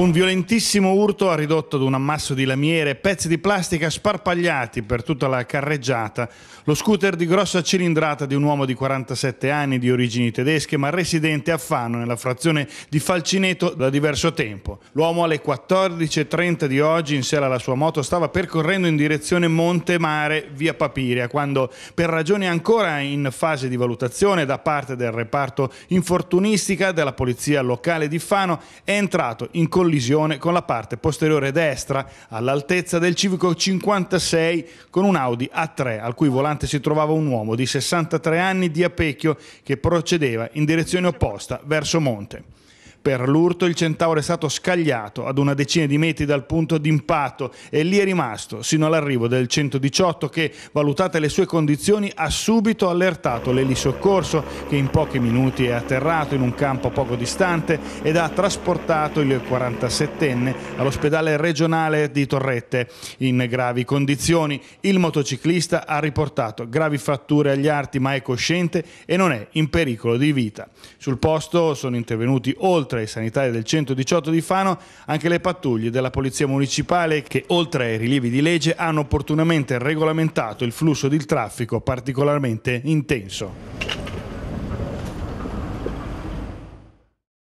Un violentissimo urto ha ridotto ad un ammasso di lamiere, pezzi di plastica sparpagliati per tutta la carreggiata, lo scooter di grossa cilindrata di un uomo di 47 anni di origini tedesche ma residente a Fano nella frazione di Falcineto da diverso tempo. L'uomo alle 14.30 di oggi in sera alla sua moto stava percorrendo in direzione Monte Mare via Papiria quando per ragioni ancora in fase di valutazione da parte del reparto infortunistica della polizia locale di Fano è entrato in collegamento collisione con la parte posteriore destra all'altezza del Civico 56 con un Audi A3 al cui volante si trovava un uomo di 63 anni di Apecchio che procedeva in direzione opposta verso Monte. Per l'urto il centauro è stato scagliato ad una decina di metri dal punto d'impatto e lì è rimasto sino all'arrivo del 118 che, valutate le sue condizioni, ha subito allertato l'elisoccorso che in pochi minuti è atterrato in un campo poco distante ed ha trasportato il 47enne all'ospedale regionale di Torrette. In gravi condizioni il motociclista ha riportato gravi fratture agli arti ma è cosciente e non è in pericolo di vita. Sul posto sono intervenuti oltre oltre ai sanitari del 118 di Fano, anche le pattuglie della Polizia Municipale che, oltre ai rilievi di legge, hanno opportunamente regolamentato il flusso di traffico particolarmente intenso.